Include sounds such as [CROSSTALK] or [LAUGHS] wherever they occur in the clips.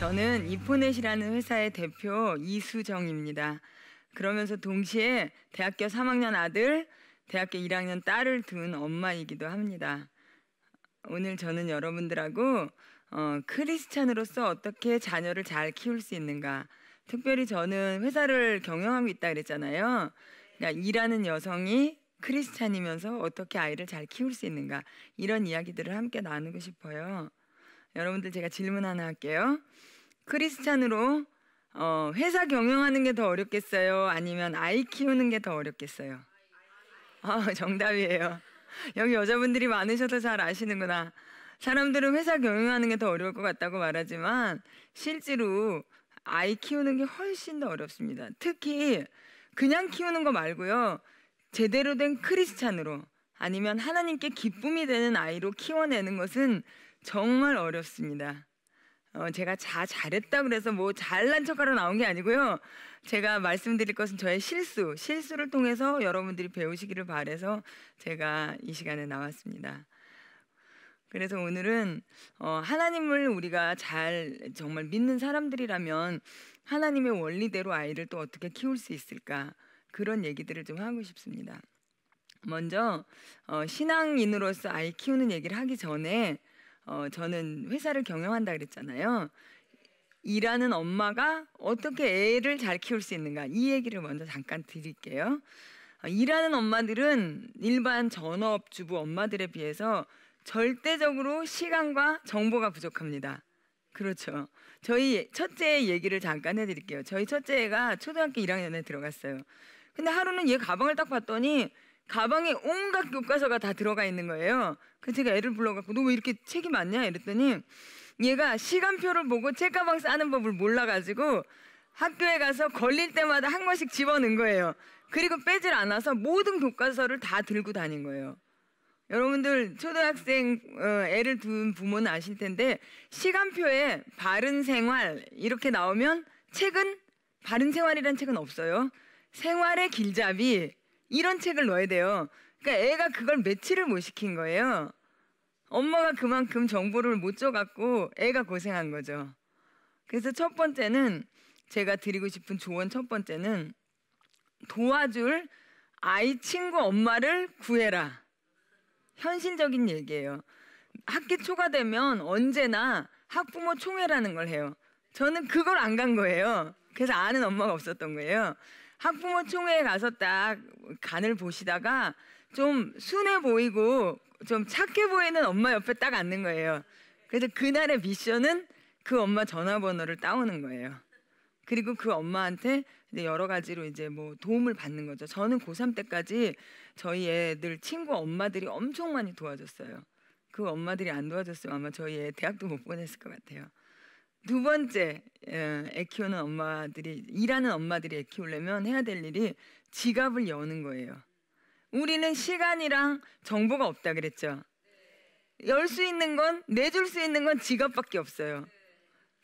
저는 이포넷이라는 회사의 대표 이수정입니다. 그러면서 동시에 대학교 3학년 아들, 대학교 1학년 딸을 둔 엄마이기도 합니다. 오늘 저는 여러분들하고 어, 크리스찬으로서 어떻게 자녀를 잘 키울 수 있는가. 특별히 저는 회사를 경영하고 있다 그랬잖아요. 그러니까 일하는 여성이 크리스찬이면서 어떻게 아이를 잘 키울 수 있는가. 이런 이야기들을 함께 나누고 싶어요. 여러분들 제가 질문 하나 할게요. 크리스찬으로 어, 회사 경영하는 게 더 어렵겠어요? 아니면 아이 키우는 게 더 어렵겠어요? 어, 정답이에요. 여기 여자분들이 많으셔서 잘 아시는구나. 사람들은 회사 경영하는 게 더 어려울 것 같다고 말하지만 실제로 아이 키우는 게 훨씬 더 어렵습니다. 특히 그냥 키우는 거 말고요. 제대로 된 크리스찬으로 아니면 하나님께 기쁨이 되는 아이로 키워내는 것은 정말 어렵습니다. 어, 제가 자 잘했다 그래서 뭐 잘난 척하러 나온 게 아니고요. 제가 말씀드릴 것은 저의 실수, 실수를 통해서 여러분들이 배우시기를 바래서 제가 이 시간에 나왔습니다. 그래서 오늘은 어, 하나님을 우리가 잘 정말 믿는 사람들이라면 하나님의 원리대로 아이를 또 어떻게 키울 수 있을까 그런 얘기들을 좀 하고 싶습니다. 먼저 어, 신앙인으로서 아이 키우는 얘기를 하기 전에 어, 저는 회사를 경영한다 그랬잖아요. 일하는 엄마가 어떻게 애를 잘 키울 수 있는가 이 얘기를 먼저 잠깐 드릴게요. 어, 일하는 엄마들은 일반 전업주부 엄마들에 비해서 절대적으로 시간과 정보가 부족합니다. 그렇죠. 저희 첫째 얘기를 잠깐 해드릴게요. 저희 첫째가 초등학교 1학년에 들어갔어요. 근데 하루는 얘 가방을 딱 봤더니 가방에 온갖 교과서가 다 들어가 있는 거예요. 그래서 제가 애를 불러갖고 너왜 이렇게 책이 많냐 이랬더니 얘가 시간표를 보고 책가방 싸는 법을 몰라가지고 학교에 가서 걸릴 때마다 한 권씩 집어넣은 거예요. 그리고 빼질 않아서 모든 교과서를 다 들고 다닌 거예요. 여러분들 초등학생 어, 애를 둔 부모는 아실 텐데 시간표에 바른 생활 이렇게 나오면 책은 바른 생활이란 책은 없어요. 생활의 길잡이 이런 책을 넣어야 돼요. 그러니까 애가 그걸 매치를 못 시킨 거예요. 엄마가 그만큼 정보를 못 줘갖고 애가 고생한 거죠. 그래서 첫 번째는 제가 드리고 싶은 조언 첫 번째는 도와줄 아이 친구 엄마를 구해라. 현실적인 얘기예요. 학기 초가 되면 언제나 학부모 총회라는 걸 해요. 저는 그걸 안 간 거예요. 그래서 아는 엄마가 없었던 거예요. 학부모 총회에 가서 딱 간을 보시다가 좀 순해 보이고 좀 착해 보이는 엄마 옆에 딱 앉는 거예요. 그래서 그날의 미션은 그 엄마 전화번호를 따오는 거예요. 그리고 그 엄마한테 여러 가지로 이제 뭐 도움을 받는 거죠. 저는 고3 때까지 저희 애들 친구 엄마들이 엄청 많이 도와줬어요. 그 엄마들이 안 도와줬으면 아마 저희 애 대학도 못 보냈을 것 같아요. 두 번째 예, 애 키우는 엄마들이 일하는 엄마들이 애 키우려면 해야 될 일이 지갑을 여는 거예요. 우리는 시간이랑 정보가 없다 그랬죠. 열 수 있는 건 내줄 수 있는 건 지갑밖에 없어요.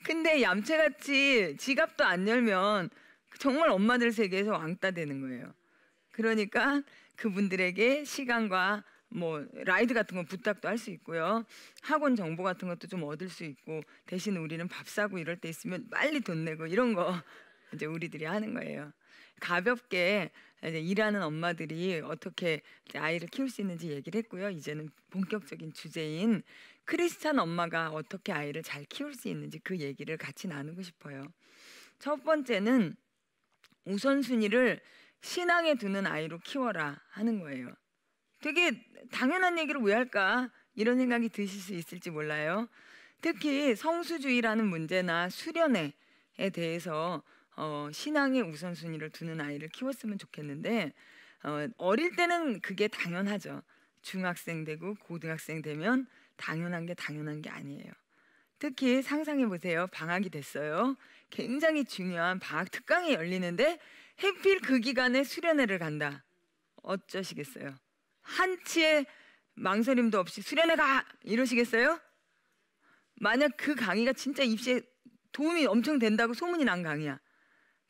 근데 얌체같이 지갑도 안 열면 정말 엄마들 세계에서 왕따 되는 거예요. 그러니까 그분들에게 시간과 뭐 라이드 같은 건 부탁도 할 수 있고요. 학원 정보 같은 것도 좀 얻을 수 있고 대신 우리는 밥 사고 이럴 때 있으면 빨리 돈 내고 이런 거 [LAUGHS] 이제 우리들이 하는 거예요. 가볍게 이제 일하는 엄마들이 어떻게 아이를 키울 수 있는지 얘기를 했고요. 이제는 본격적인 주제인 크리스찬 엄마가 어떻게 아이를 잘 키울 수 있는지 그 얘기를 같이 나누고 싶어요. 첫 번째는 우선순위를 신앙에 두는 아이로 키워라 하는 거예요. 되게 당연한 얘기를 왜 할까 이런 생각이 드실 수 있을지 몰라요. 특히 성수주의라는 문제나 수련회에 대해서 어, 신앙의 우선순위를 두는 아이를 키웠으면 좋겠는데 어, 어릴 때는 그게 당연하죠. 중학생 되고 고등학생 되면 당연한 게 당연한 게 아니에요. 특히 상상해 보세요. 방학이 됐어요. 굉장히 중요한 방학 특강이 열리는데 해필 그 기간에 수련회를 간다. 어쩌시겠어요? 한치의 망설임도 없이 수련회 가 이러시겠어요? 만약 그 강의가 진짜 입시에 도움이 엄청 된다고 소문이 난 강의야.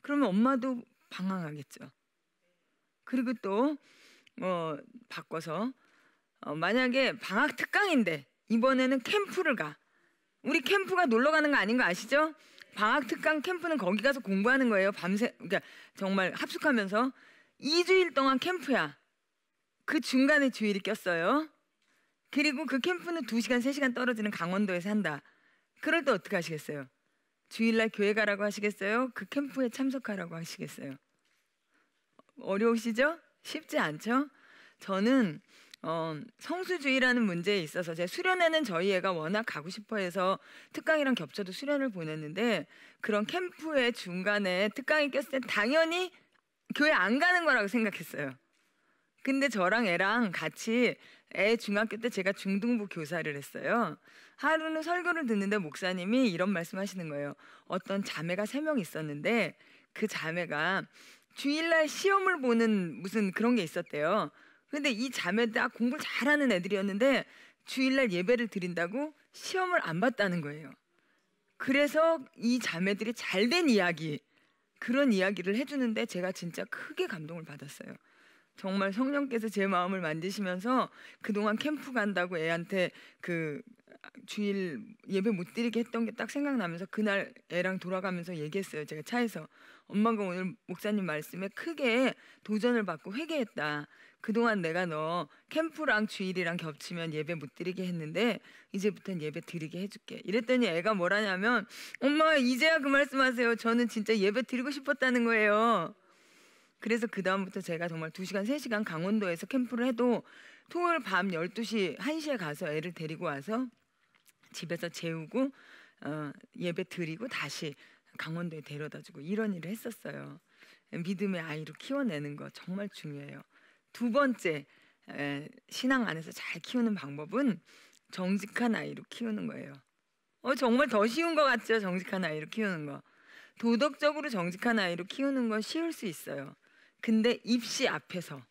그러면 엄마도 방황하겠죠. 그리고 또 어, 바꿔서 어, 만약에 방학 특강인데 이번에는 캠프를 가. 우리 캠프가 놀러 가는 거 아닌 거 아시죠? 방학 특강 캠프는 거기 가서 공부하는 거예요. 밤새 그러니까 정말 합숙하면서 2주일 동안 캠프야. 그 중간에 주일이 꼈어요. 그리고 그 캠프는 두시간세시간 떨어지는 강원도에산다 그럴 때 어떻게 하시겠어요? 주일날 교회 가라고 하시겠어요? 그 캠프에 참석하라고 하시겠어요? 어려우시죠? 쉽지 않죠? 저는 어, 성수주의라는 문제에 있어서 제 수련회는 저희 애가 워낙 가고 싶어 해서 특강이랑 겹쳐도 수련을 보냈는데 그런 캠프의 중간에 특강이 꼈을 때 당연히 교회 안 가는 거라고 생각했어요. 근데 저랑 애랑 같이 애 중학교 때 제가 중등부 교사를 했어요. 하루는 설교를 듣는데 목사님이 이런 말씀하시는 거예요. 어떤 자매가 세 명 있었는데 그 자매가 주일날 시험을 보는 무슨 그런 게 있었대요. 근데 이 자매 다 아, 공부를 잘하는 애들이었는데 주일날 예배를 드린다고 시험을 안 봤다는 거예요. 그래서 이 자매들이 잘 된 이야기 그런 이야기를 해주는데 제가 진짜 크게 감동을 받았어요. 정말 성령께서 제 마음을 만지시면서 그동안 캠프 간다고 애한테 그 주일 예배 못 드리게 했던 게 딱 생각나면서 그날 애랑 돌아가면서 얘기했어요. 제가 차에서 엄마가 오늘 목사님 말씀에 크게 도전을 받고 회개했다. 그동안 내가 너 캠프랑 주일이랑 겹치면 예배 못 드리게 했는데 이제부터는 예배 드리게 해줄게. 이랬더니 애가 뭐라냐면 엄마 이제야 그 말씀하세요. 저는 진짜 예배 드리고 싶었다는 거예요. 그래서 그다음부터 제가 정말 두시간세시간 강원도에서 캠프를 해도 토요일 밤 12시 1시에 가서 애를 데리고 와서 집에서 재우고 어, 예배 드리고 다시 강원도에 데려다 주고 이런 일을 했었어요. 믿음의 아이로 키워내는 거 정말 중요해요. 두 번째 에, 신앙 안에서 잘 키우는 방법은 정직한 아이로 키우는 거예요. 어, 정말 더 쉬운 것 같죠? 정직한 아이로 키우는 거. 도덕적으로 정직한 아이로 키우는 건 쉬울 수 있어요. 근데 입시 앞에서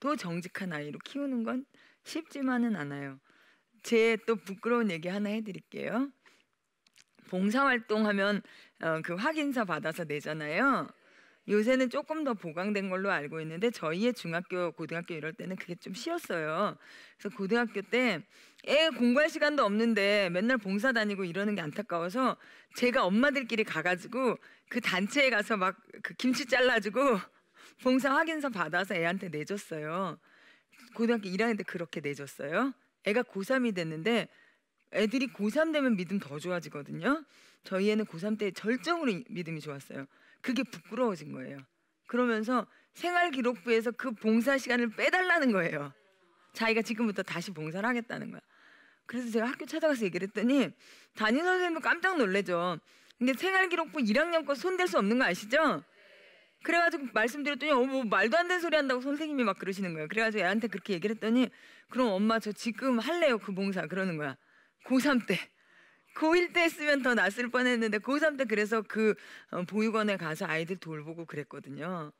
또 정직한 아이로 키우는 건 쉽지만은 않아요. 제 또 부끄러운 얘기 하나 해드릴게요. 봉사활동 하면 어, 그 확인서 받아서 내잖아요. 요새는 조금 더 보강된 걸로 알고 있는데 저희의 중학교, 고등학교 이럴 때는 그게 좀쉬웠어요 그래서 고등학교 때 애 공부할 시간도 없는데 맨날 봉사 다니고 이러는 게 안타까워서 제가 엄마들끼리 가가지고 그 단체에 가서 막 그 김치 잘라주고 봉사 확인서 받아서 애한테 내줬어요. 고등학교 1학년 때 그렇게 내줬어요. 애가 고3이 됐는데 애들이 고3 되면 믿음 더 좋아지거든요. 저희 애는 고3 때 절정으로 믿음이 좋았어요. 그게 부끄러워진 거예요. 그러면서 생활기록부에서 그 봉사 시간을 빼달라는 거예요. 자기가 지금부터 다시 봉사를 하겠다는 거야. 그래서 제가 학교 찾아가서 얘기를 했더니 담임 선생님도 깜짝 놀래죠. 근데 생활기록부 1학년 거 손댈 수 없는 거 아시죠? 그래가지고 말씀드렸더니 어뭐 말도 안 되는 소리 한다고 선생님이 막 그러시는 거예요. 그래가지고 애한테 그렇게 얘기를 했더니 그럼 엄마 저 지금 할래요 그 봉사 그러는 거야. 고3 때. 고1 때 했으면 더 낫을 뻔했는데 고3 때 그래서 그 어, 보육원에 가서 아이들 돌보고 그랬거든요.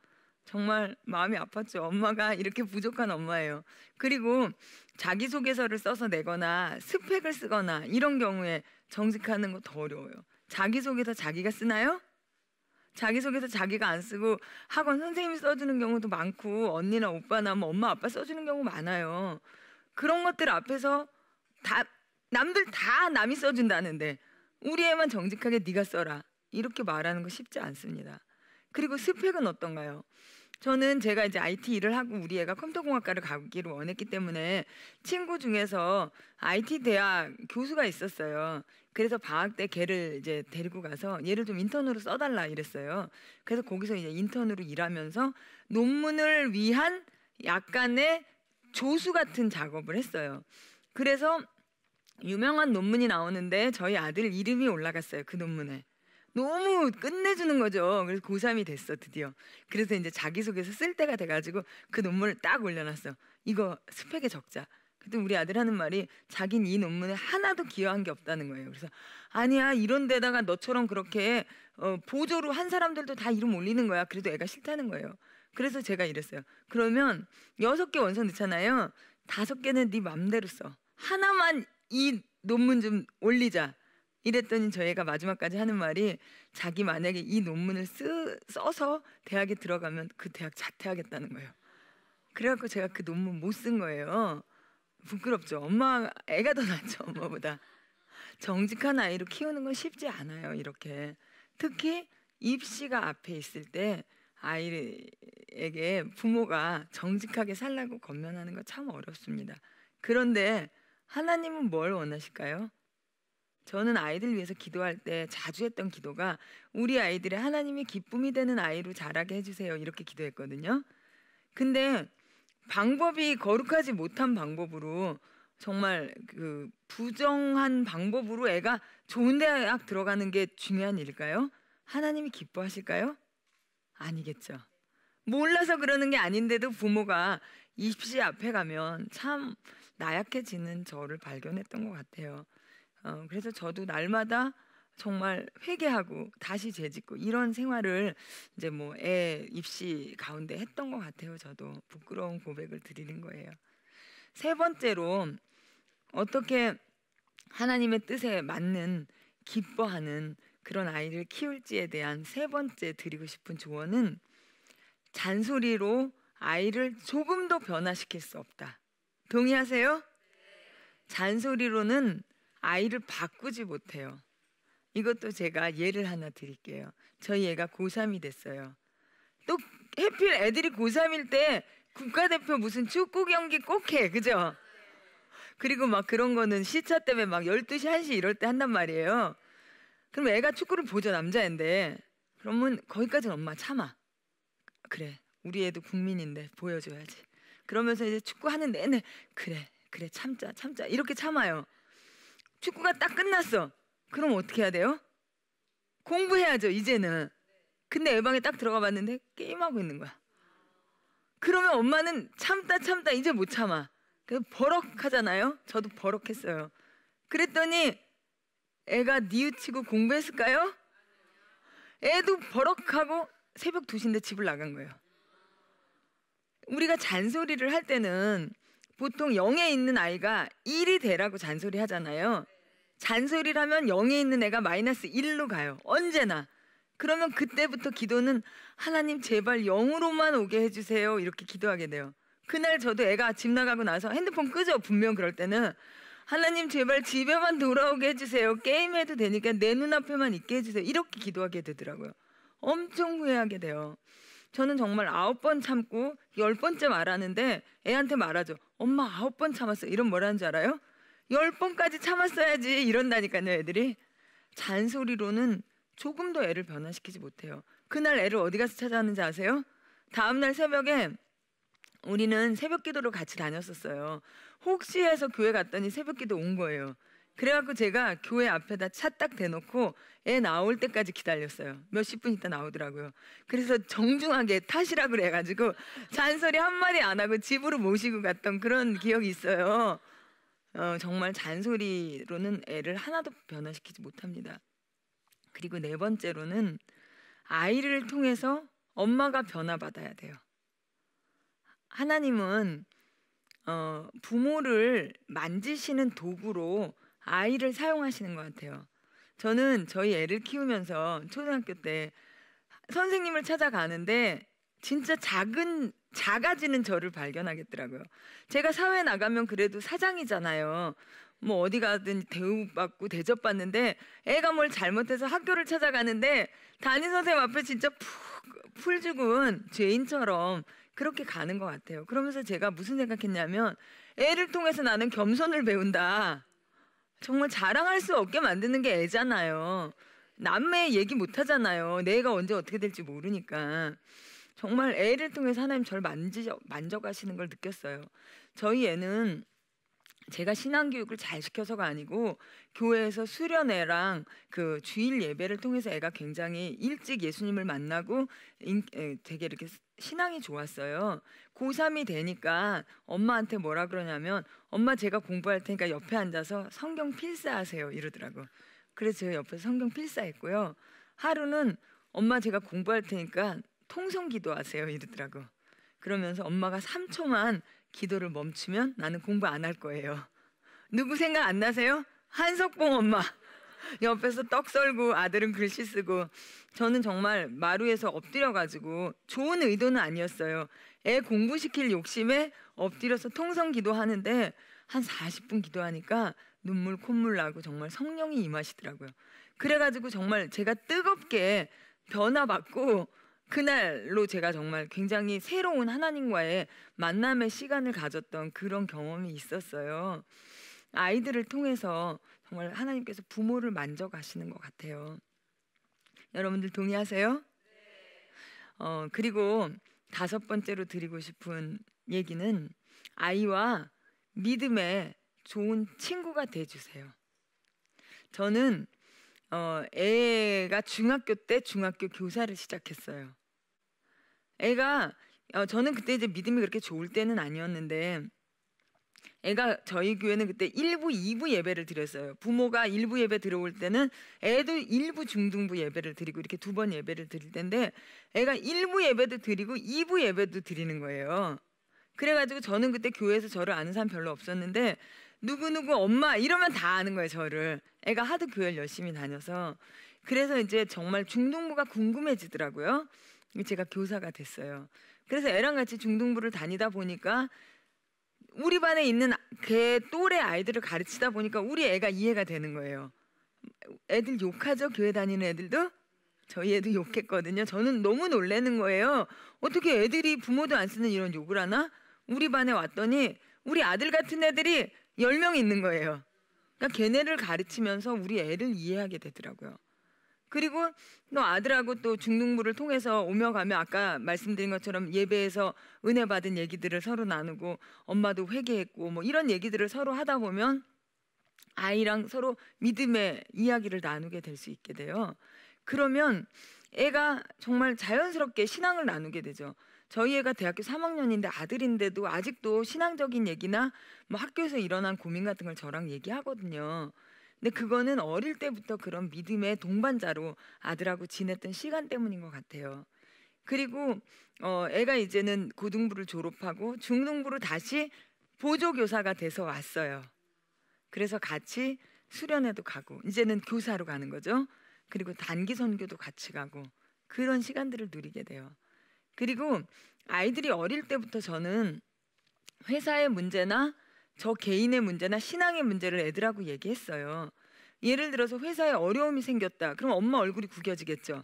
정말 마음이 아팠죠. 엄마가 이렇게 부족한 엄마예요. 그리고 자기소개서를 써서 내거나 스펙을 쓰거나 이런 경우에 정직하는 거 더 어려워요. 자기소개서 자기가 쓰나요? 자기소개서 자기가 안 쓰고 학원 선생님이 써주는 경우도 많고 언니나 오빠나 뭐 엄마 아빠 써주는 경우 많아요. 그런 것들 앞에서 다 남들 다 남이 써준다는데 우리 애만 정직하게 네가 써라 이렇게 말하는 거 쉽지 않습니다. 그리고 스펙은 어떤가요? 저는 제가 이제 IT 일을 하고 우리 애가 컴퓨터공학과를 가기로 원했기 때문에 친구 중에서 IT 대학 교수가 있었어요. 그래서 방학 때 걔를 이제 데리고 가서 얘를 좀 인턴으로 써달라 이랬어요. 그래서 거기서 이제 인턴으로 일하면서 논문을 위한 약간의 조수 같은 작업을 했어요. 그래서 유명한 논문이 나오는데 저희 아들 이름이 올라갔어요. 그 논문에. 너무 끝내주는 거죠. 그래서 고3이 됐어 드디어. 그래서 이제 자기소개서 쓸 때가 돼가지고 그 논문을 딱 올려놨어. 이거 스펙에 적자. 그때 우리 아들 하는 말이 자기는 이 논문에 하나도 기여한 게 없다는 거예요. 그래서 아니야 이런 데다가 너처럼 그렇게 어, 보조로 한 사람들도 다 이름 올리는 거야. 그래도 애가 싫다는 거예요. 그래서 제가 이랬어요. 그러면 여섯 개 원서 넣잖아요. 다섯 개는 네 맘대로 써. 하나만 이 논문 좀 올리자. 이랬더니 저희가 마지막까지 하는 말이 자기 만약에 이 논문을 쓰, 써서 대학에 들어가면 그 대학 자퇴하겠다는 거예요. 그래갖고 제가 그 논문 못 쓴 거예요. 부끄럽죠. 엄마 애가 더 낫죠 엄마보다. 정직한 아이로 키우는 건 쉽지 않아요. 이렇게 특히 입시가 앞에 있을 때 아이에게 부모가 정직하게 살라고 건면하는 건 참 어렵습니다. 그런데 하나님은 뭘 원하실까요? 저는 아이들 위해서 기도할 때 자주 했던 기도가 우리 아이들의 하나님이 기쁨이 되는 아이로 자라게 해주세요 이렇게 기도했거든요. 근데 방법이 거룩하지 못한 방법으로 정말 그 부정한 방법으로 애가 좋은 대학 들어가는 게 중요한 일일까요? 하나님이 기뻐하실까요? 아니겠죠. 몰라서 그러는 게 아닌데도 부모가 입시 앞에 가면 참 나약해지는 저를 발견했던 것 같아요. 어, 그래서 저도 날마다 정말 회개하고 다시 재짓고 이런 생활을 이제 뭐 애 입시 가운데 했던 것 같아요. 저도 부끄러운 고백을 드리는 거예요. 세 번째로 어떻게 하나님의 뜻에 맞는 기뻐하는 그런 아이를 키울지에 대한 세 번째 드리고 싶은 조언은 잔소리로 아이를 조금도 변화시킬 수 없다. 동의하세요? 잔소리로는 아이를 바꾸지 못해요. 이것도 제가 예를 하나 드릴게요. 저희 애가 고3이 됐어요. 또 해필 애들이 고3일 때 국가대표 무슨 축구 경기 꼭 해. 그죠? 그리고 막 그런 거는 시차 때문에 막 12시, 1시 이럴 때 한단 말이에요. 그럼 애가 축구를 보죠, 남자인데. 그러면 거기까지는 엄마 참아. 그래. 우리 애도 국민인데 보여줘야지. 그러면서 이제 축구하는 내내 그래, 그래, 참자, 참자. 이렇게 참아요. 축구가 딱 끝났어. 그럼 어떻게 해야 돼요? 공부해야죠, 이제는. 근데 애방에 딱 들어가 봤는데 게임하고 있는 거야. 그러면 엄마는 참다 참다 이제 못 참아. 그래서 버럭하잖아요. 저도 버럭했어요. 그랬더니 애가 니우치고 공부했을까요? 애도 버럭하고 새벽 2시인데 집을 나간 거예요. 우리가 잔소리를 할 때는 보통 영에 있는 아이가 일이 되라고 잔소리 하잖아요. 잔소리를 하면 영에 있는 애가 마이너스 1로 가요. 언제나. 그러면 그때부터 기도는 하나님 제발 영으로만 오게 해주세요. 이렇게 기도하게 돼요. 그날 저도 애가 집 나가고 나서 핸드폰 끄죠. 분명 그럴 때는. 하나님 제발 집에만 돌아오게 해주세요. 게임해도 되니까 내 눈앞에만 있게 해주세요. 이렇게 기도하게 되더라고요. 엄청 후회하게 돼요. 저는 정말 아홉 번 참고 열 번째 말하는데 애한테 말하죠. 엄마 아홉 번 참았어. 이런 뭐라는 줄 알아요? 열 번까지 참았어야지 이런다니까요 애들이 잔소리로는 조금 도 애를 변화시키지 못해요 그날 애를 어디 가서 찾아왔는지 아세요? 다음날 새벽에 우리는 새벽기도로 같이 다녔었어요 혹시 해서 교회 갔더니 새벽기도 온 거예요 그래갖고 제가 교회 앞에다 차 딱 대놓고 애 나올 때까지 기다렸어요. 몇 십 분 있다 나오더라고요. 그래서 정중하게 탓이라 그래가지고 잔소리 한마디 안 하고 집으로 모시고 갔던 그런 기억이 있어요. 어, 정말 잔소리로는 애를 하나도 변화시키지 못합니다. 그리고 네 번째로는 아이를 통해서 엄마가 변화받아야 돼요. 하나님은 어, 부모를 만지시는 도구로 아이를 사용하시는 것 같아요. 저는 저희 애를 키우면서 초등학교 때 선생님을 찾아가는데 진짜 작은 작아지는 저를 발견하겠더라고요. 제가 사회 나가면 그래도 사장이잖아요. 뭐 어디 가든 대우받고 대접받는데 애가 뭘 잘못해서 학교를 찾아가는데 담임 선생님 앞에 진짜 푹풀 죽은 죄인처럼 그렇게 가는 것 같아요. 그러면서 제가 무슨 생각했냐면 애를 통해서 나는 겸손을 배운다. 정말 자랑할 수 없게 만드는 게 애잖아요. 남매 얘기 못 하잖아요. 내가 언제 어떻게 될지 모르니까. 정말 애를 통해서 하나님 절 만지죠, 만져가시는 걸 느꼈어요. 저희 애는 제가 신앙 교육을 잘 시켜서가 아니고 교회에서 수련회랑 그 주일 예배를 통해서 애가 굉장히 일찍 예수님을 만나고 인, 에, 되게 이렇게 신앙이 좋았어요. 고3이 되니까 엄마한테 뭐라 그러냐면 엄마 제가 공부할 테니까 옆에 앉아서 성경 필사하세요 이러더라고. 그래서 제가 옆에서 성경 필사했고요. 하루는 엄마 제가 공부할 테니까 통성 기도하세요 이러더라고. 그러면서 엄마가 3초만 기도를 멈추면 나는 공부 안 할 거예요. 누구 생각 안 나세요? 한석봉 엄마. 옆에서 떡 썰고 아들은 글씨 쓰고 저는 정말 마루에서 엎드려 가지고 좋은 의도는 아니었어요. 애 공부시킬 욕심에 엎드려서 통성 기도하는데 한 40분 기도하니까 눈물 콧물 나고 정말 성령이 임하시더라고요. 그래 가지고 정말 제가 뜨겁게 변화받고 그날로 제가 정말 굉장히 새로운 하나님과의 만남의 시간을 가졌던 그런 경험이 있었어요. 아이들을 통해서 정말 하나님께서 부모를 만져가시는 것 같아요. 여러분들 동의하세요? 어, 그리고 다섯 번째로 드리고 싶은 얘기는 아이와 믿음의 좋은 친구가 돼주세요. 저는 어, 애가 중학교 때 중학교 교사를 시작했어요. 애가 어, 저는 그때 이제 믿음이 그렇게 좋을 때는 아니었는데 애가 저희 교회는 그때 1부, 2부 예배를 드렸어요. 부모가 1부 예배 들어올 때는 애도 1부 중등부 예배를 드리고 이렇게 두 번 예배를 드릴 텐데 애가 1부 예배도 드리고 2부 예배도 드리는 거예요. 그래가지고 저는 그때 교회에서 저를 아는 사람 별로 없었는데 누구누구 엄마 이러면 다 아는 거예요 저를 애가 하도 교회를 열심히 다녀서 그래서 이제 정말 중등부가 궁금해지더라고요 제가 교사가 됐어요. 그래서 애랑 같이 중등부를 다니다 보니까 우리 반에 있는 걔 또래 아이들을 가르치다 보니까 우리 애가 이해가 되는 거예요. 애들 욕하죠? 교회 다니는 애들도? 저희 애도 욕했거든요. 저는 너무 놀래는 거예요. 어떻게 애들이 부모도 안 쓰는 이런 욕을 하나? 우리 반에 왔더니 우리 아들 같은 애들이 열 명 있는 거예요. 그러니까 걔네를 가르치면서 우리 애를 이해하게 되더라고요. 그리고 또 아들하고 또 중등부를 통해서 오며 가며 아까 말씀드린 것처럼 예배에서 은혜 받은 얘기들을 서로 나누고 엄마도 회개했고 뭐 이런 얘기들을 서로 하다 보면 아이랑 서로 믿음의 이야기를 나누게 될 수 있게 돼요. 그러면 애가 정말 자연스럽게 신앙을 나누게 되죠. 저희 애가 대학교 3학년인데 아들인데도 아직도 신앙적인 얘기나 뭐 학교에서 일어난 고민 같은 걸 저랑 얘기하거든요. 근데 그거는 어릴 때부터 그런 믿음의 동반자로 아들하고 지냈던 시간 때문인 것 같아요. 그리고 어, 애가 이제는 고등부를 졸업하고 중등부로 다시 보조교사가 돼서 왔어요. 그래서 같이 수련회도 가고 이제는 교사로 가는 거죠. 그리고 단기 선교도 같이 가고 그런 시간들을 누리게 돼요. 그리고 아이들이 어릴 때부터 저는 회사의 문제나 저 개인의 문제나 신앙의 문제를 애들하고 얘기했어요. 예를 들어서 회사에 어려움이 생겼다. 그럼 엄마 얼굴이 구겨지겠죠.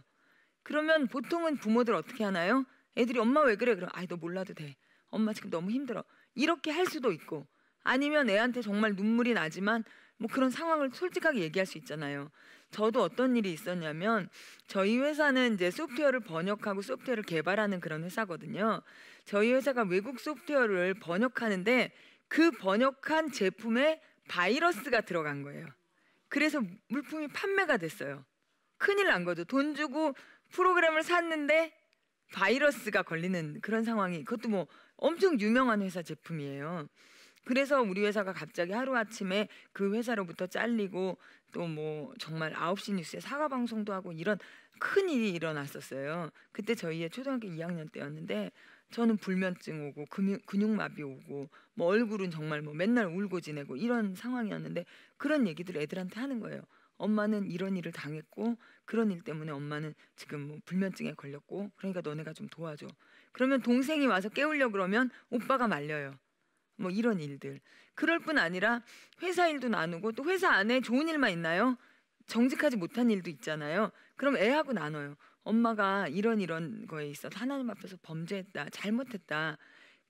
그러면 보통은 부모들 어떻게 하나요? 애들이 엄마 왜 그래? 그럼 아이 너 몰라도 돼. 엄마 지금 너무 힘들어. 이렇게 할 수도 있고 아니면 애한테 정말 눈물이 나지만 뭐 그런 상황을 솔직하게 얘기할 수 있잖아요. 저도 어떤 일이 있었냐면 저희 회사는 이제 소프트웨어를 번역하고 소프트웨어를 개발하는 그런 회사거든요. 저희 회사가 외국 소프트웨어를 번역하는데 그 번역한 제품에 바이러스가 들어간 거예요. 그래서 물품이 판매가 됐어요. 큰일 난 거죠. 돈 주고 프로그램을 샀는데 바이러스가 걸리는 그런 상황이 그것도 뭐 엄청 유명한 회사 제품이에요. 그래서 우리 회사가 갑자기 하루아침에 그 회사로부터 잘리고 또 뭐 정말 9시 뉴스에 사과 방송도 하고 이런 큰 일이 일어났었어요. 그때 저희의 초등학교 2학년 때였는데 저는 불면증 오고 근육, 근육마비 오고 뭐 얼굴은 정말 뭐 맨날 울고 지내고 이런 상황이었는데 그런 얘기들 애들한테 하는 거예요. 엄마는 이런 일을 당했고 그런 일 때문에 엄마는 지금 뭐 불면증에 걸렸고 그러니까 너네가 좀 도와줘. 그러면 동생이 와서 깨우려 그러면 오빠가 말려요. 뭐 이런 일들. 그럴 뿐 아니라 회사 일도 나누고 또 회사 안에 좋은 일만 있나요? 정직하지 못한 일도 있잖아요. 그럼 애하고 나눠요. 엄마가 이런 이런 거에 있어서 하나님 앞에서 범죄했다, 잘못했다.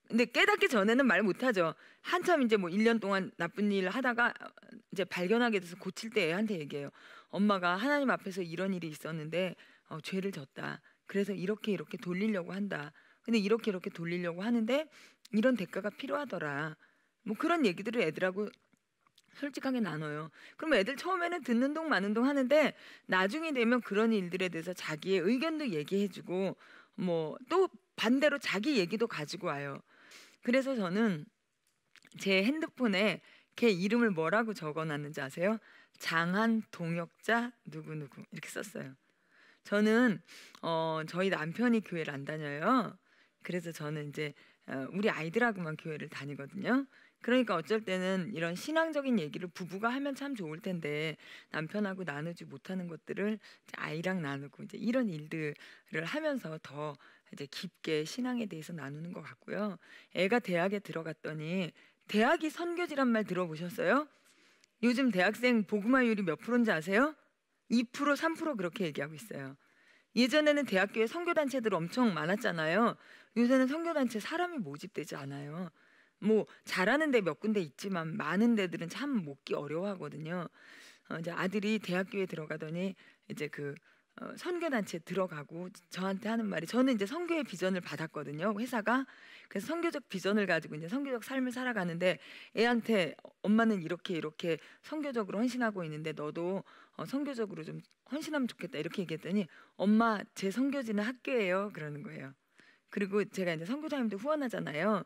근데 깨닫기 전에는 말 못하죠. 한참 이제 뭐 1년 동안 나쁜 일을 하다가 어, 이제 발견하게 돼서 고칠 때 애한테 얘기해요. 엄마가 하나님 앞에서 이런 일이 있었는데 어, 죄를 졌다. 그래서 이렇게 이렇게 돌리려고 한다. 근데 이렇게 이렇게 돌리려고 하는데 이런 대가가 필요하더라. 뭐 그런 얘기들을 애들하고 솔직하게 나눠요. 그럼 애들 처음에는 듣는 동 마는 동 하는데 나중에 되면 그런 일들에 대해서 자기의 의견도 얘기해주고 뭐 또 반대로 자기 얘기도 가지고 와요. 그래서 저는 제 핸드폰에 걔 이름을 뭐라고 적어놨는지 아세요? 장한 동역자 누구 누구 이렇게 썼어요. 저는 어, 저희 남편이 교회를 안 다녀요. 그래서 저는 이제 어, 우리 아이들하고만 교회를 다니거든요. 그러니까 어쩔 때는 이런 신앙적인 얘기를 부부가 하면 참 좋을 텐데 남편하고 나누지 못하는 것들을 아이랑 나누고 이제 이런 일들을 하면서 더 이제 깊게 신앙에 대해서 나누는 것 같고요. 애가 대학에 들어갔더니 대학이 선교지란 말 들어보셨어요? 요즘 대학생 복음마율이몇 프로인지 아세요? 2% 3% 그렇게 얘기하고 있어요. 예전에는 대학교에 선교단체들 엄청 많았잖아요. 요새는 선교단체 사람이 모집되지 않아요. 뭐 잘하는 데 몇 군데 있지만 많은 데들은 참 먹기 어려워하거든요. 어, 이제 아들이 대학교에 들어가더니 이제 그 어, 선교단체 들어가고 저한테 하는 말이 저는 이제 선교의 비전을 받았거든요 회사가 그래서 선교적 비전을 가지고 이제 선교적 삶을 살아가는데 애한테 엄마는 이렇게 이렇게 선교적으로 헌신하고 있는데 너도 어, 선교적으로 좀 헌신하면 좋겠다 이렇게 얘기했더니 엄마 제 선교지는 학교예요 그러는 거예요 그리고 제가 이제 선교사님들 후원하잖아요.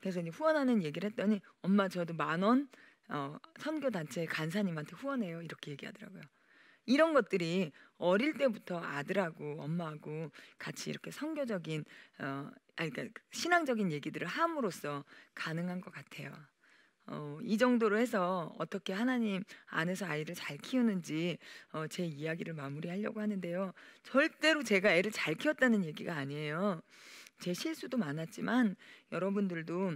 그래서 이제 후원하는 얘기를 했더니 엄마 저도 만원 어, 선교 단체 간사님한테 후원해요 이렇게 얘기하더라고요. 이런 것들이 어릴 때부터 아들하고 엄마하고 같이 이렇게 선교적인 어, 아니 그러니까 신앙적인 얘기들을 함으로써 가능한 것 같아요. 어, 이 정도로 해서 어떻게 하나님 안에서 아이를 잘 키우는지 어, 제 이야기를 마무리하려고 하는데요. 절대로 제가 애를 잘 키웠다는 얘기가 아니에요. 제 실수도 많았지만 여러분들도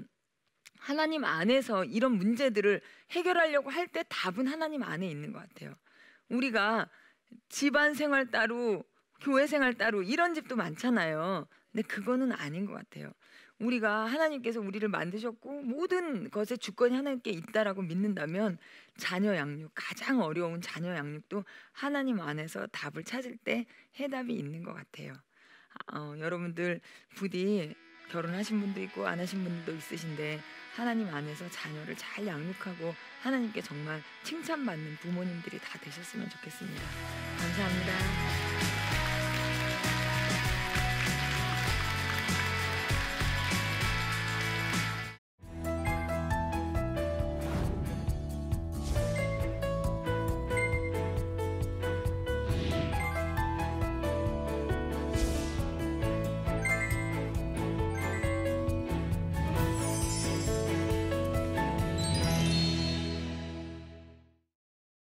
하나님 안에서 이런 문제들을 해결하려고 할 때 답은 하나님 안에 있는 것 같아요. 우리가 집안 생활 따로, 교회 생활 따로 이런 집도 많잖아요. 근데 그거는 아닌 것 같아요. 우리가 하나님께서 우리를 만드셨고 모든 것의 주권이 하나님께 있다라고 믿는다면 자녀 양육 가장 어려운 자녀 양육도 하나님 안에서 답을 찾을 때 해답이 있는 것 같아요. 어, 여러분들 부디 결혼하신 분도 있고 안 하신 분도 있으신데 하나님 안에서 자녀를 잘 양육하고 하나님께 정말 칭찬받는 부모님들이 다 되셨으면 좋겠습니다. 감사합니다.